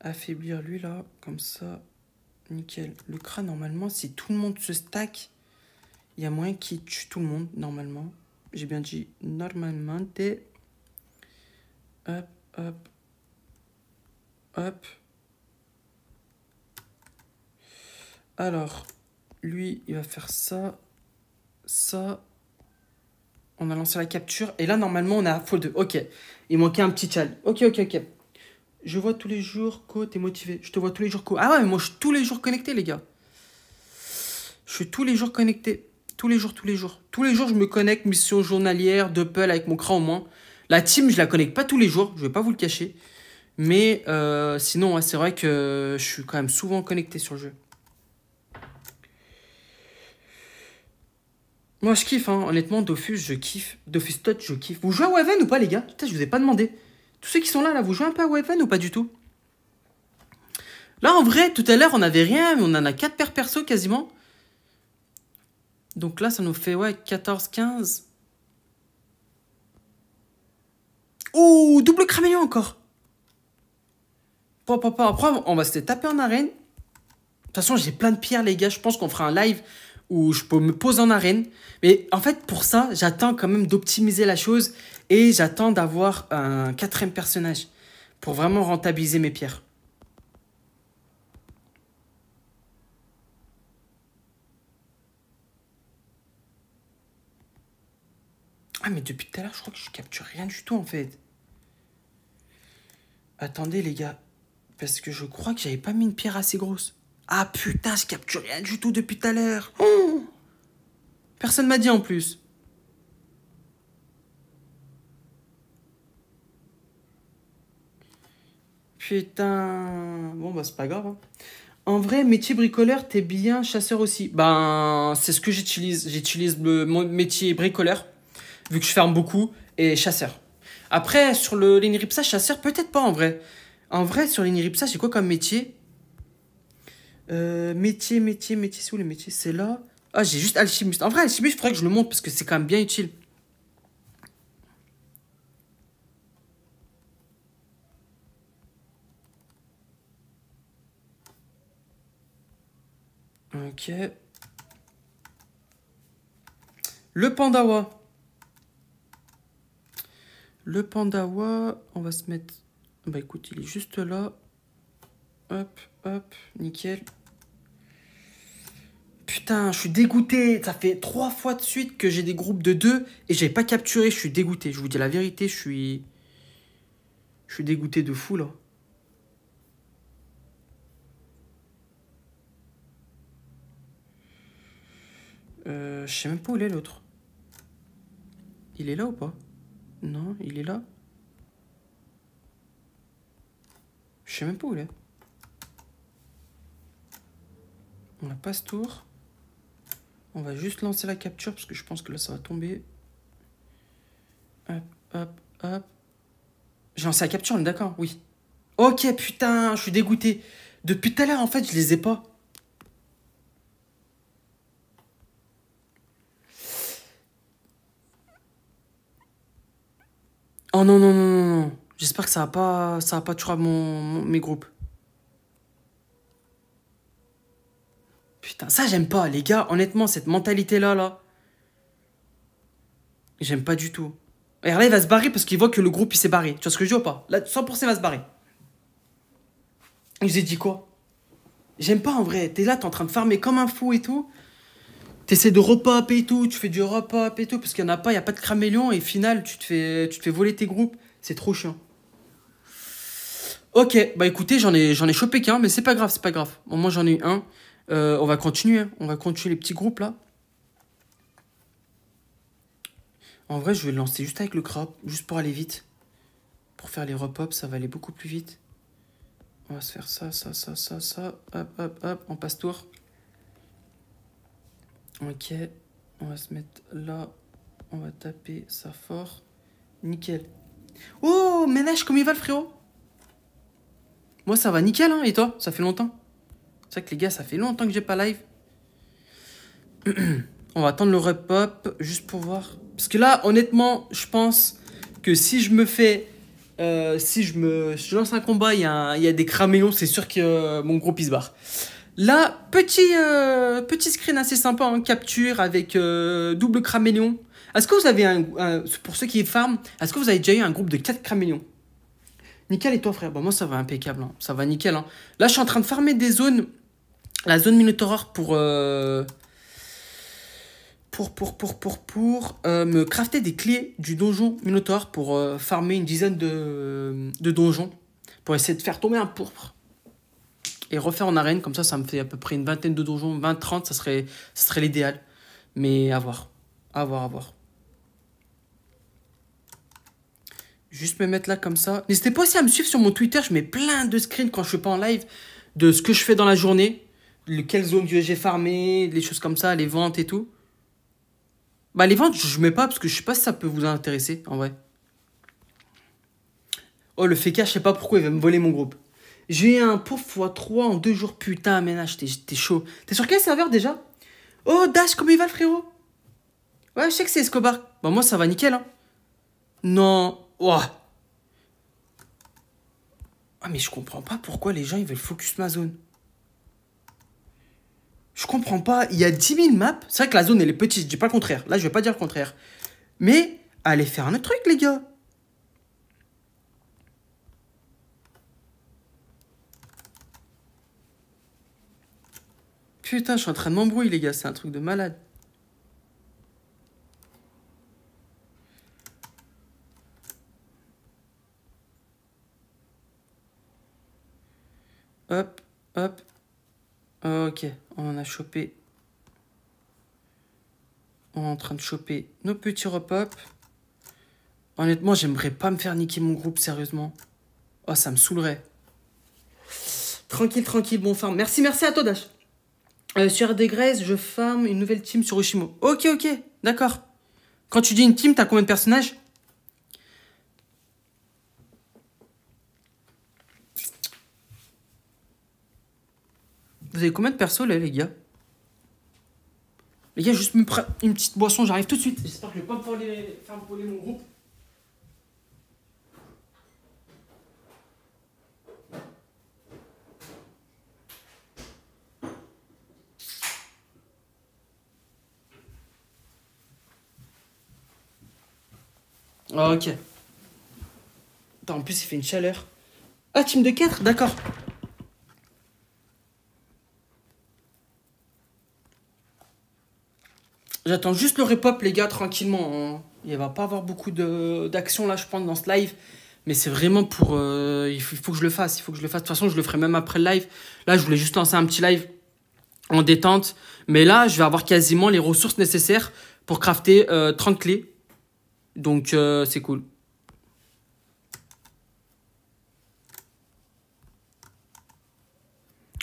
Speaker 1: Affaiblir lui là, comme ça. Nickel. Le crâne, normalement, si tout le monde se stack, il y a moins qui tue tout le monde, normalement. J'ai bien dit normalement. Hop, hop. Hop. Alors, lui, il va faire ça. Ça. On a lancé la capture. Et là, normalement, on a faux 2. Ok. Il manquait un petit chal. Ok, ok, ok. Je vois tous les jours, que t'es motivé. Je te vois tous les jours, que... Ah ouais, moi, je suis tous les jours connecté, les gars. Je suis tous les jours connecté. Tous les jours, tous les jours. Tous les jours, je me connecte, mission journalière, Doppel avec mon cran au moins. La team, je la connecte pas tous les jours, je vais pas vous le cacher. Mais euh, sinon, c'est vrai que je suis quand même souvent connecté sur le jeu. Moi, je kiffe, hein. honnêtement, Dofus, je kiffe. Dofus Touch, je kiffe. Vous jouez à Waven ou pas, les gars je vous ai pas demandé. Tous ceux qui sont là, là, vous jouez un peu à Waven ou pas du tout Là, en vrai, tout à l'heure, on avait rien, mais on en a 4 paires perso quasiment. Donc là, ça nous fait ouais, 14, 15. Ouh, double craméon encore. Après, on va se taper en arène. De toute façon, j'ai plein de pierres, les gars. Je pense qu'on fera un live où je peux me poser en arène. Mais en fait, pour ça, j'attends quand même d'optimiser la chose et j'attends d'avoir un quatrième personnage pour vraiment rentabiliser mes pierres. Ah, mais depuis tout à l'heure, je crois que je capture rien du tout, en fait. Attendez, les gars. Parce que je crois que j'avais pas mis une pierre assez grosse. Ah, putain, je capture rien du tout depuis tout à l'heure. Personne Personne m'a dit, en plus. Putain. Bon, bah, c'est pas grave. Hein. En vrai, métier bricoleur, t'es bien chasseur aussi. Ben, c'est ce que j'utilise. J'utilise le mon métier bricoleur vu que je ferme beaucoup, et chasseur. Après, sur le l'iniripsa, chasseur, peut-être pas en vrai. En vrai, sur l'iniripsa, c'est quoi comme métier euh, Métier, métier, métier, c'est où les métiers C'est là. Ah, j'ai juste alchimiste. En vrai, alchimiste, il faudrait que je le montre. parce que c'est quand même bien utile. Ok. Le pandawa. Le pandawa, on va se mettre... Bah écoute, il est juste là. Hop, hop, nickel. Putain, je suis dégoûté. Ça fait trois fois de suite que j'ai des groupes de deux et j'ai pas capturé. Je suis dégoûté. Je vous dis la vérité, je suis... Je suis dégoûté de fou, là. Euh, je sais même pas où est l'autre. Il est là ou pas non, il est là. Je sais même pas où il est. On a pas ce tour. On va juste lancer la capture parce que je pense que là ça va tomber. Hop, hop, hop. J'ai lancé la capture, on est d'accord Oui. Ok, putain, je suis dégoûté. Depuis tout à l'heure, en fait, je les ai pas. Non, non, non, non, non. J'espère que ça va pas, ça va pas tuer mon, mon, mes groupes. Putain, ça j'aime pas, les gars. Honnêtement, cette mentalité là, là, j'aime pas du tout. Et là, il va se barrer parce qu'il voit que le groupe il s'est barré. Tu vois ce que je dis ou pas Là, 100% il va se barrer. Il vous dit quoi J'aime pas en vrai. T'es là, t'es en train de farmer comme un fou et tout essaies de repop et tout, tu fais du repop et tout, parce qu'il n'y en a pas, il n'y a pas de cramélion, et final, tu te fais, tu fais voler tes groupes. C'est trop chiant. Ok, bah écoutez, j'en ai, j'en ai chopé qu'un, mais c'est pas grave, c'est pas grave. Au moins, j'en ai eu un. Euh, on va continuer, hein. on va continuer les petits groupes là. En vrai, je vais le lancer juste avec le crop, juste pour aller vite. Pour faire les repop, ça va aller beaucoup plus vite. On va se faire ça, ça, ça, ça, ça. Hop, hop, hop, on passe tour. Ok, on va se mettre là. On va taper ça fort. Nickel. Oh, ménage, comme il va le frérot Moi, ça va nickel, hein. Et toi, ça fait longtemps C'est vrai que les gars, ça fait longtemps que j'ai pas live. on va attendre le repop juste pour voir. Parce que là, honnêtement, je pense que si je me fais. Euh, si je me je lance un combat, il y, a des craméons, c'est sûr que euh, mon groupe il se barre. Là, petit, euh, petit screen assez sympa en capture avec euh, double cramélion. Est-ce que vous avez un, Pour ceux qui farment, est-ce que vous avez déjà eu un groupe de 4 cramélions Nickel et toi, frère Bon, moi, ça va impeccable. Hein. Ça va nickel. Hein. Là, je suis en train de farmer des zones. La zone Minotaur euh, pour, pour. Pour, pour, pour, me crafter des clés du donjon Minotaur pour farmer une dizaine de donjons pour essayer de faire tomber un pourpre et refaire en arène. Comme ça, ça me fait à peu près une vingtaine de donjons, 20-30, ça serait, serait l'idéal. Mais à voir. À voir, à voir. Juste me mettre là comme ça. N'hésitez pas aussi à me suivre sur mon Twitter. Je mets plein de screens quand je suis pas en live de ce que je fais dans la journée, le, quelle zone j'ai farmé, les choses comme ça, les ventes et tout. Bah les ventes, je mets pas parce que je sais pas si ça peut vous intéresser en vrai. Oh le Feka, je sais pas pourquoi il va me voler mon groupe. J'ai un pauvre x3 en deux jours. Putain, ménage, t'es chaud. T'es sur quel serveur déjà Oh, Dash, comment il va le frérot Ouais, je sais que c'est Escobar. Bah, moi, ça va nickel, hein. Non. Oh, Ah, mais je comprends pas pourquoi les gens, ils veulent focus ma zone. Je comprends pas. Il y a 10 000 maps. C'est vrai que la zone, elle est petite. Je dis pas le contraire. Là, je vais pas dire le contraire. Mais, allez faire un autre truc, les gars. Putain, je suis en train de m'embrouiller, les gars. C'est un truc de malade. Hop, hop. Ok, on en a chopé. On est en train de choper nos petits repop. Honnêtement, j'aimerais pas me faire niquer mon groupe, sérieusement. Oh, ça me saoulerait. Tranquille, tranquille, bon farm. Merci, merci à toi, Dash. Euh, sur des graisses, je forme une nouvelle team sur Ushimo. Ok, ok, d'accord. Quand tu dis une team, t'as combien de personnages Vous avez combien de persos là, les gars Les gars, juste me une petite boisson, j'arrive tout de suite. J'espère que je vais pas les... mon groupe. Ah, ok. en plus, il fait une chaleur. Ah, team de 4 D'accord. J'attends juste le repop, les gars, tranquillement. Hein. Il va pas avoir beaucoup d'action, là, je pense, dans ce live. Mais c'est vraiment pour... Euh, il, faut, que je le fasse, il faut que je le fasse. De toute façon, je le ferai même après le live. Là, je voulais juste lancer un petit live en détente. Mais là, je vais avoir quasiment les ressources nécessaires pour crafter 30 euh, clés donc euh, c'est cool.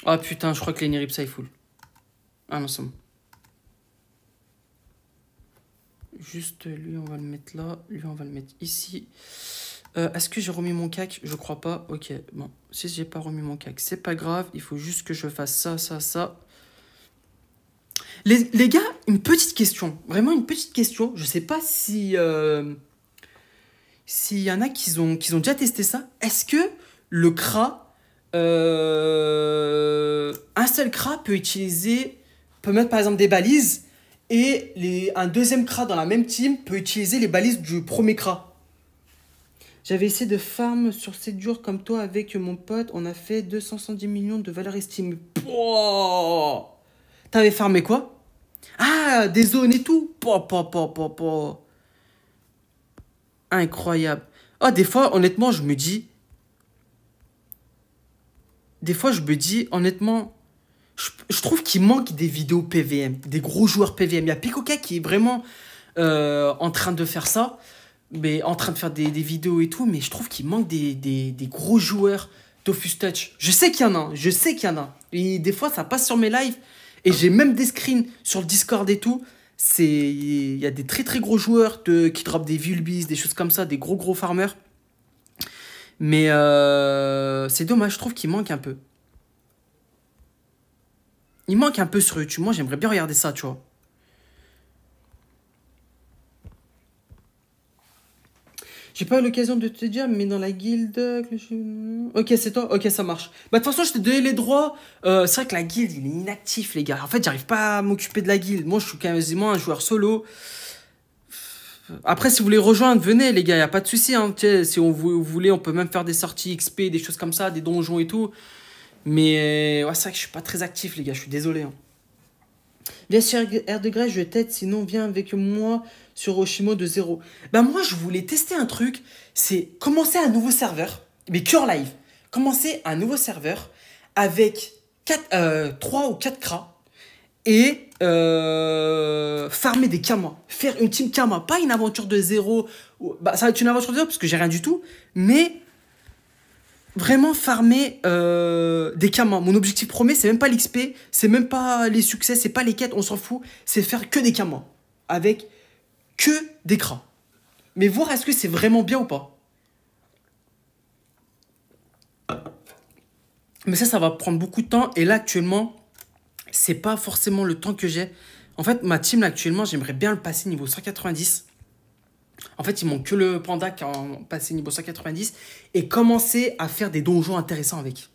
Speaker 1: Ah putain, je crois que les ça est full. Ah non, c'est Juste lui, on va le mettre là. Lui, on va le mettre ici. Euh, est-ce que j'ai remis mon cac Je crois pas. Ok, bon. Si j'ai pas remis mon cac, c'est pas grave. Il faut juste que je fasse ça, ça, ça. Les, gars, une petite question. Vraiment une petite question. Je sais pas si. Euh, s'il y en a qui ont, ont déjà testé ça. Est-ce que le CRA. Euh, un seul CRA peut utiliser. Peut mettre par exemple des balises. Et les, un deuxième CRA dans la même team peut utiliser les balises du premier CRA. J'avais essayé de farm sur ces durs comme toi avec mon pote. On a fait 270 millions de valeur estimée. T'avais fermé quoi Ah, des zones et tout. Po, Incroyable. Ah, des fois, honnêtement, je me dis. Des fois, je me dis, honnêtement, je, trouve qu'il manque des vidéos PVM, des gros joueurs PVM. Il y a Picoquet qui est vraiment euh, en train de faire ça, mais en train de faire des, vidéos et tout, mais je trouve qu'il manque des, des, gros joueurs Dofus Touch. Je sais qu'il y en a, je sais qu'il y en a. Et des fois, ça passe sur mes lives. Et j'ai même des screens sur le Discord et tout. C'est il y a des très très gros joueurs qui drop des vulbis, des choses comme ça, des gros gros farmers. Mais euh, c'est dommage, je trouve qu'il manque un peu. Il manque un peu sur YouTube. Moi, j'aimerais bien regarder ça, tu vois. J'ai pas l'occasion de te dire, mais dans la guilde. Ok, c'est toi Ok, ça marche. Bah, de toute façon, je t'ai donné les droits. Euh, c'est vrai que la guilde, il est inactif, les gars. En fait, j'arrive pas à m'occuper de la guilde. Moi, je suis quasiment un joueur solo. Après, si vous voulez rejoindre, venez, les gars, y a pas de souci. Hein. Si on vous, voulez, on peut même faire des sorties XP, des choses comme ça, des donjons et tout. Mais euh, c'est vrai que je suis pas très actif, les gars. Je suis désolé. Hein. Bien sûr, R de Grèce, je t'aide Sinon, viens avec moi sur Oshimo de zéro. Ben moi, je voulais tester un truc, c'est commencer un nouveau serveur, mais cure live. Commencer un nouveau serveur avec 3 euh, ou 4 cras et euh, farmer des kamas, faire une team kama, pas une aventure de zéro. Bah, ça va être une aventure de zéro parce que j'ai rien du tout, mais vraiment farmer euh, des kamas. Mon objectif premier, c'est même pas l'XP, c'est même pas les succès, c'est pas les quêtes, on s'en fout, c'est faire que des kamas avec que d'écran. Mais voir est-ce que c'est vraiment bien ou pas. Mais ça, ça va prendre beaucoup de temps. Et là, actuellement, c'est pas forcément le temps que j'ai. En fait, ma team, là, actuellement, j'aimerais bien le passer niveau 190. En fait, il manque que le panda qui a passé niveau 190 et commencer à faire des donjons intéressants avec.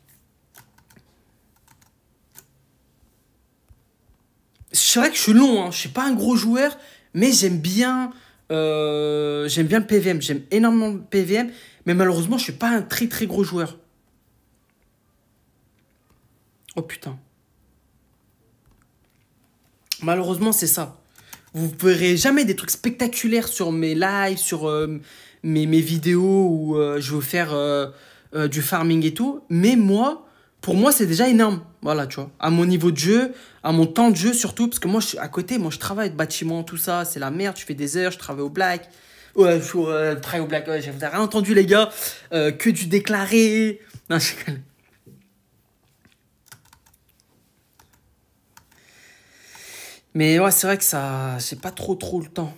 Speaker 1: C'est vrai que je suis long, hein. je suis pas un gros joueur, mais j'aime bien, euh, j'aime bien le PVM, j'aime énormément le PVM, mais malheureusement, je suis pas un très très gros joueur. Oh putain. Malheureusement, c'est ça. Vous verrez jamais des trucs spectaculaires sur mes lives, sur euh, mes, vidéos où euh, je veux faire du farming et tout. Mais moi, pour moi, c'est déjà énorme. Voilà, tu vois. À mon niveau de jeu, à mon temps de jeu surtout, parce que moi, je suis à côté, moi, je travaille de bâtiment, tout ça, c'est la merde, je fais des heures, je travaille au black. Ouais, je euh, travaille au black, ouais, j'ai rien entendu, les gars. Euh, que du déclaré. Non, Mais ouais, c'est vrai que ça, j'ai pas trop, trop le temps.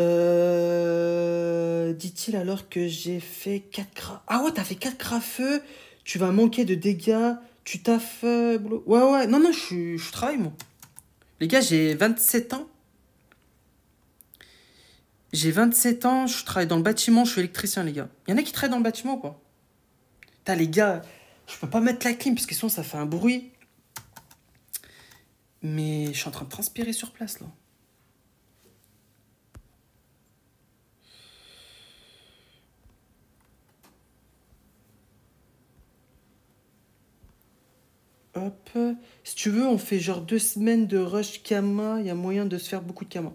Speaker 1: Euh, dit-il alors que j'ai fait 4 Ah ouais, t'as fait 4 gras Tu vas manquer de dégâts. Tu t'as fait ouais, ouais. Non, non, je, travaille, moi. Les gars, j'ai 27 ans. J'ai 27 ans. Je travaille dans le bâtiment. Je suis électricien, les gars. Il y en a qui travaillent dans le bâtiment, quoi. T'as, les gars, je peux pas mettre la clim parce que sinon, ça fait un bruit. Mais je suis en train de transpirer sur place, là. Si tu veux, on fait genre deux semaines de rush Kama. Il y a moyen de se faire beaucoup de Kama.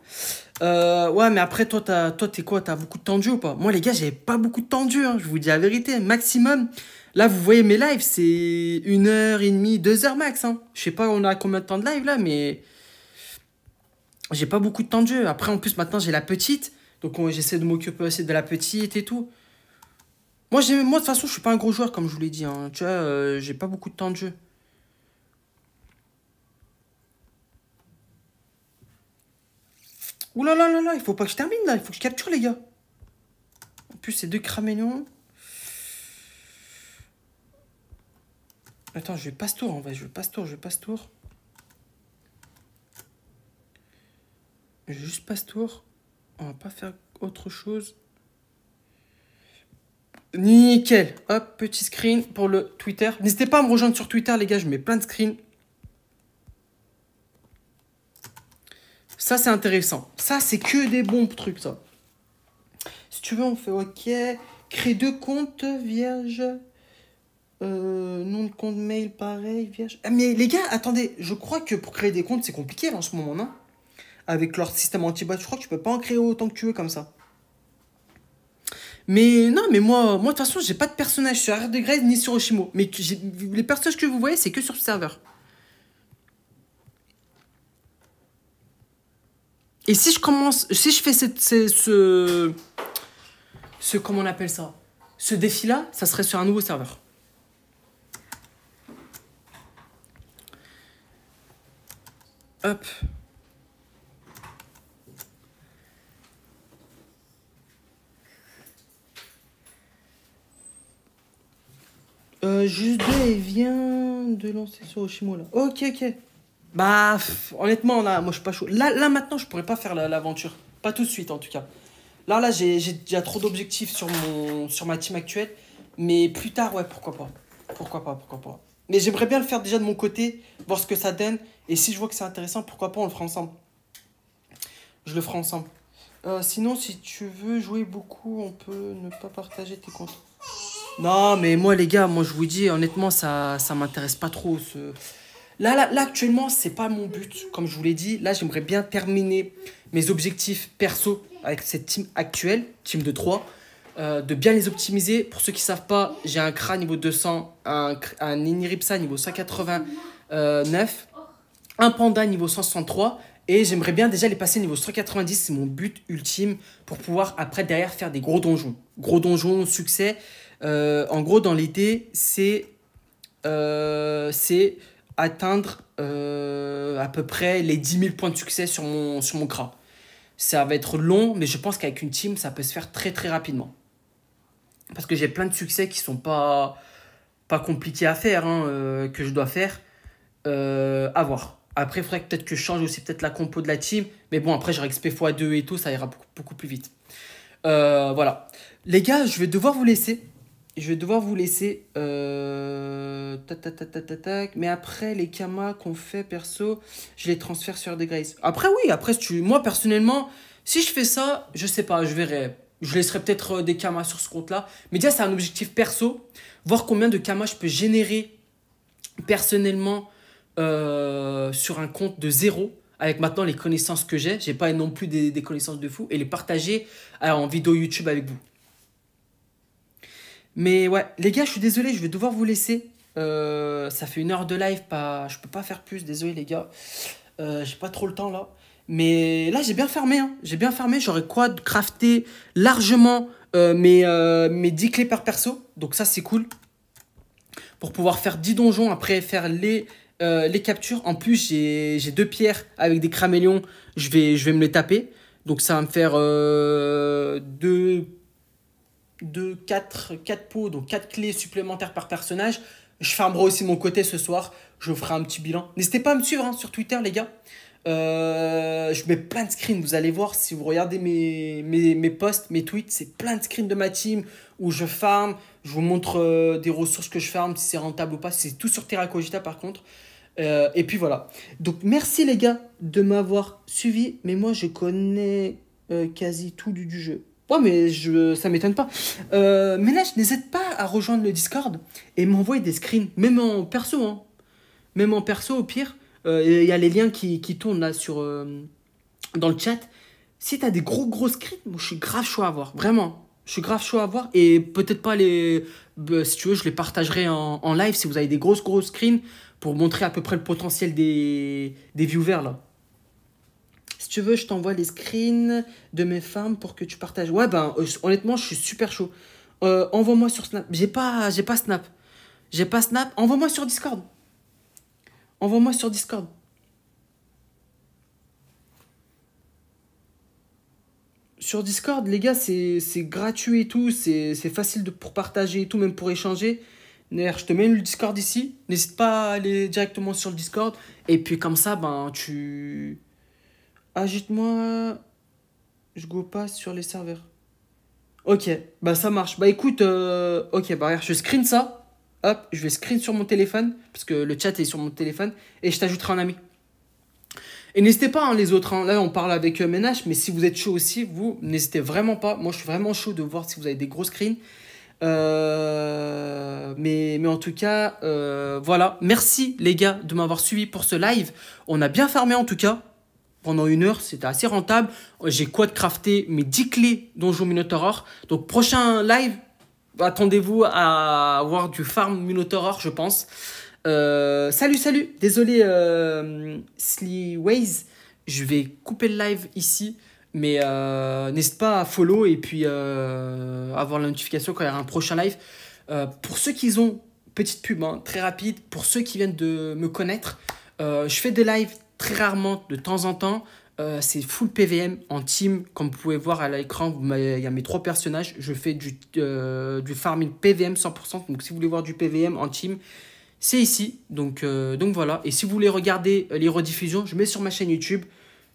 Speaker 1: Euh, ouais, mais après, toi, toi, t'es quoi T'as beaucoup de jeu ou pas Moi, les gars, j'avais pas beaucoup de temps de hein. jeu je vous dis la vérité. Maximum. Là, vous voyez mes lives, c'est une heure et demie, deux heures max. Hein. Je sais pas, on a combien de temps de live là, mais j'ai pas beaucoup de temps de jeu. Après, en plus, maintenant, j'ai la petite. Donc, j'essaie de m'occuper aussi de la petite et tout. Moi, moi de toute façon, je suis pas un gros joueur, comme je vous l'ai dit. Hein. Tu vois, euh, j'ai pas beaucoup de temps de jeu. Ouh là il faut pas que je termine là, il faut que je capture les gars. En plus, c'est deux non. Attends, je vais passe tour en vrai, je passe tour, je passe tour. Je juste passe tour. On va pas faire autre chose. Nickel. Hop, petit screen pour le Twitter. N'hésitez pas à me rejoindre sur Twitter, les gars. Je mets plein de screens. Ça, c'est intéressant. Ça, c'est que des bons trucs, ça. Si tu veux, on fait OK. Créer deux comptes vierge. Euh, nom de compte mail, pareil, vierge. Ah, mais les gars, attendez, je crois que pour créer des comptes, c'est compliqué hein, en ce moment, non Avec leur système anti-bot, je crois que tu peux pas en créer autant que tu veux comme ça. Mais non, mais moi, moi de toute façon, j'ai pas de personnage sur Art ni sur Oshimo. Mais les personnages que vous voyez, c'est que sur le serveur. Et si je commence, si je fais ce, ce, ce comment on appelle ça, ce défi-là, ça serait sur un nouveau serveur. Hop. juste deux, il vient de lancer sur Oshimo là. Ok, ok. Bah, honnêtement, on a, moi je suis pas chaud. Là, là maintenant, je pourrais pas faire l'aventure. Pas tout de suite en tout cas. Là, là, j'ai déjà trop d'objectifs sur, sur ma team actuelle. Mais plus tard, ouais, pourquoi pas. Pourquoi pas, pourquoi pas. Mais j'aimerais bien le faire déjà de mon côté, voir ce que ça donne. Et si je vois que c'est intéressant, pourquoi pas, on le fera ensemble. Je le ferai ensemble. Euh, sinon, si tu veux jouer beaucoup, on peut ne pas partager tes comptes. Non, mais moi, les gars, moi, je vous dis, honnêtement, ça, ça m'intéresse pas trop. Ce... Là, là, ce actuellement, c'est pas mon but. Comme je vous l'ai dit, là, j'aimerais bien terminer mes objectifs perso avec cette team actuelle, team de 3. Euh, de bien les optimiser. Pour ceux qui ne savent pas, j'ai un Kra niveau 200, un, un Ripsa niveau 189, un Panda niveau 163 et j'aimerais bien déjà les passer niveau 190, c'est mon but ultime pour pouvoir après derrière faire des gros donjons. Gros donjons, succès. Euh, en gros, dans l'idée, c'est euh, atteindre euh, à peu près les 10 000 points de succès sur mon, sur Ça va être long, mais je pense qu'avec une team, ça peut se faire très très rapidement. Parce que j'ai plein de succès qui sont pas, pas compliqués à faire, hein, euh, que je dois faire. avoir. Euh, après, il faudrait peut-être que je change aussi peut-être la compo de la team. Mais bon, après, j'aurai XP x2 et tout, ça ira beaucoup plus vite. voilà. Les gars, je vais devoir vous laisser je vais devoir vous laisser. Euh, Mais après, les kamas qu'on fait perso, je les transfère sur des Grace. Après, oui, après, tu... moi personnellement, si je fais ça, je sais pas, je verrai. Je laisserai peut-être euh, des kamas sur ce compte-là. Mais déjà, c'est un objectif perso. Voir combien de kamas je peux générer personnellement euh, sur un compte de zéro avec maintenant les connaissances que j'ai, j'ai pas non plus des, des, connaissances de fou, et les partager en vidéo YouTube avec vous. Mais ouais, les gars, je suis désolé, je vais devoir vous laisser. Euh, ça fait une heure de live, pas, je peux pas faire plus, désolé les gars. Euh, j'ai pas trop le temps là. Mais là, j'ai bien fermé. Hein. J'ai bien fermé. J'aurais quoi de crafter largement euh, mes, 10 clés par perso. Donc ça, c'est cool. Pour pouvoir faire 10 donjons, après faire les, les captures. En plus, j'ai deux pierres avec des cramélions. Je vais, je vais me les taper. Donc ça va me faire 2, de 4, 4 pots, donc 4 clés supplémentaires par personnage. Je fermerai aussi mon côté ce soir. Je ferai un petit bilan. N'hésitez pas à me suivre hein, sur Twitter, les gars. Euh, je mets plein de screens, vous allez voir si vous regardez mes, mes, mes posts, mes tweets, c'est plein de screens de ma team où je farm, je vous montre euh, des ressources que je farm, si c'est rentable ou pas, c'est tout sur Terra Cogita par contre. Euh, et puis voilà. Donc merci les gars de m'avoir suivi, mais moi je connais quasi tout du jeu. Ouais, mais je, ça m'étonne pas. Euh, Ménage, n'hésite pas à rejoindre le Discord et m'envoyer des screens, même en perso. Hein. Même en perso, au pire. Euh, il y a les liens qui, qui tournent là sur, euh, dans le chat. Si t'as des gros gros screens, moi, je suis grave chaud à voir, vraiment. Je suis grave chaud à voir et peut-être pas les. Bah, si tu veux, je les partagerai en, en, live si vous avez des grosses grosses screens pour montrer à peu près le potentiel des, des viewers là tu veux, je t'envoie les screens de mes femmes pour que tu partages. Ouais, ben, euh, honnêtement, je suis super chaud. Euh, envoie-moi sur Snap. J'ai pas, j'ai pas Snap. J'ai pas Snap. Envoie-moi sur Discord. Envoie-moi sur Discord. Sur Discord, les gars, c'est gratuit et tout. C'est facile de, pour partager et tout, même pour échanger. D'ailleurs, je te mets le Discord ici. N'hésite pas à aller directement sur le Discord. Et puis comme ça, ben, tu Ajoute-moi. Je go pas sur les serveurs. Ok, bah ça marche. Bah écoute, euh, ok, bah je screen ça. Hop, je vais screen sur mon téléphone, parce que le chat est sur mon téléphone, et je t'ajouterai un ami. Et n'hésitez pas, hein, les autres, hein. là on parle avec euh, Ménage, mais si vous êtes chaud aussi, vous, n'hésitez vraiment pas. Moi je suis vraiment chaud de voir si vous avez des gros screens. Euh, mais, mais en tout cas, voilà. Merci les gars de m'avoir suivi pour ce live. On a bien fermé en tout cas pendant une heure, c'était assez rentable. J'ai quoi de crafter mes 10 clés joue Minotaur. Donc prochain live, attendez-vous à avoir du farm Minotaur, je pense. Euh, salut, salut. Désolé, euh, Je vais couper le live ici. Mais euh, n'hésite pas à follow et puis euh, avoir la notification quand il y aura un prochain live. Euh, pour ceux qui ont, petite pub, hein, très rapide, pour ceux qui viennent de me connaître, euh, je fais des lives très rarement, de temps en temps, euh, c'est full PVM en team. Comme vous pouvez voir à l'écran, il y a mes trois personnages. Je fais du, euh, du farming PVM 100%. Donc si vous voulez voir du PVM en team, c'est ici. Donc, euh, donc voilà. Et si vous voulez regarder les rediffusions, je mets sur ma chaîne YouTube.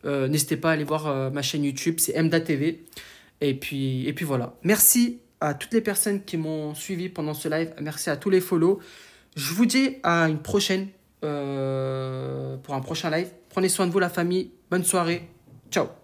Speaker 1: N'hésitez pas à aller voir ma chaîne YouTube, c'est MdaTV. Et puis, et puis voilà. Merci à toutes les personnes qui m'ont suivi pendant ce live. Merci à tous les follow. Je vous dis à une prochaine euh, pour un prochain live. Prenez soin de vous, la famille. Bonne soirée. Ciao.